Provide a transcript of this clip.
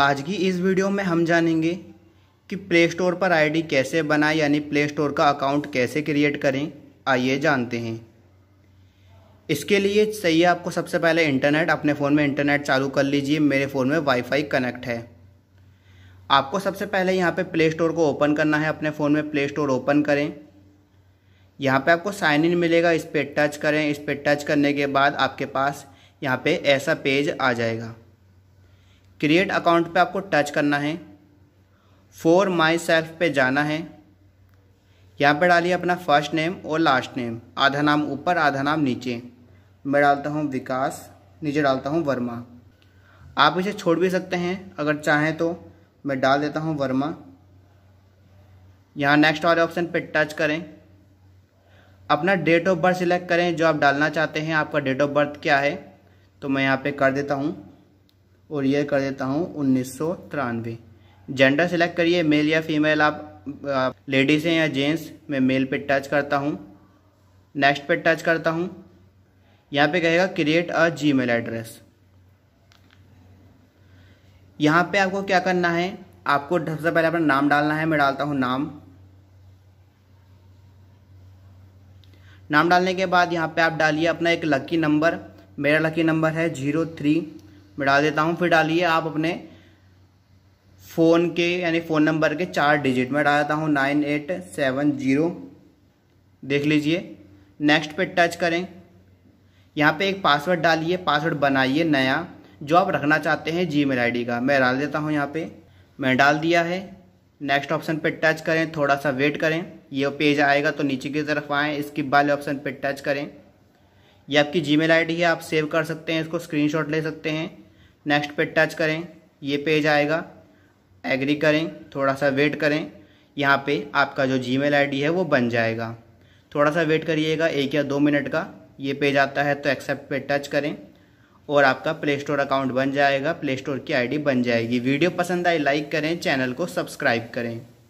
आज की इस वीडियो में हम जानेंगे कि प्ले स्टोर पर आईडी कैसे बनाएं यानी प्ले स्टोर का अकाउंट कैसे क्रिएट करें आइए जानते हैं इसके लिए चाहिए आपको सबसे पहले इंटरनेट अपने फ़ोन में इंटरनेट चालू कर लीजिए मेरे फ़ोन में वाईफाई कनेक्ट है आपको सबसे पहले यहाँ पे प्ले स्टोर को ओपन करना है अपने फ़ोन में प्ले स्टोर ओपन करें यहाँ पे आपको साइन इन मिलेगा इस पर टच करें इस पर टच करने के बाद आपके पास यहाँ पे ऐसा पेज आ जाएगा क्रिएट अकाउंट पे आपको टच करना है फोर माई सेल्फ पे जाना है यहाँ पे डालिए अपना फर्स्ट नेम और लास्ट नेम आधा नाम ऊपर आधा नाम नीचे मैं डालता हूँ विकास नीचे डालता हूँ वर्मा आप इसे छोड़ भी सकते हैं अगर चाहें तो मैं डाल देता हूँ वर्मा यहाँ नेक्स्ट वाले ऑप्शन पे टच करें अपना डेट ऑफ बर्थ सिलेक्ट करें जो आप डालना चाहते हैं आपका डेट ऑफ बर्थ क्या है तो मैं यहाँ पे कर देता हूँ और ये कर देता हूँ उन्नीस जेंडर सेलेक्ट करिए मेल या फीमेल आप, आप लेडीज़ हैं या जेंट्स मैं मेल पे टच करता हूँ नेक्स्ट पे टच करता हूँ यहाँ पे कहेगा create a Gmail address यहाँ पे आपको क्या करना है आपको सबसे पहले अपना नाम डालना है मैं डालता हूँ नाम नाम डालने के बाद यहाँ पे आप डालिए अपना एक लकी नंबर मेरा लकी नंबर है जीरो थ्री मैं डाल देता हूँ फिर डालिए आप अपने फ़ोन के यानी फ़ोन नंबर के चार डिजिट में डालता हूँ नाइन एट सेवन जीरो देख लीजिए नेक्स्ट पे टच करें यहाँ पे एक पासवर्ड डालिए पासवर्ड बनाइए नया जो आप रखना चाहते हैं जी मेल का मैं डाल देता हूँ यहाँ पर मैं डाल दिया है नेक्स्ट ऑप्शन पे टच करें थोड़ा सा वेट करें ये पेज आएगा तो नीचे की तरफ आएँ इसकी वाले ऑप्शन पे टच करें ये आपकी जी मेल है आप सेव कर सकते हैं इसको स्क्रीनशॉट ले सकते हैं नेक्स्ट पे टच करें ये पेज आएगा एग्री करें थोड़ा सा वेट करें यहाँ पे आपका जो जी मेल है वो बन जाएगा थोड़ा सा वेट करिएगा एक या दो मिनट का ये पेज आता है तो एक्सेप्ट पे टच करें और आपका प्ले स्टोर अकाउंट बन जाएगा प्ले स्टोर की आईडी बन जाएगी वीडियो पसंद आए लाइक करें चैनल को सब्सक्राइब करें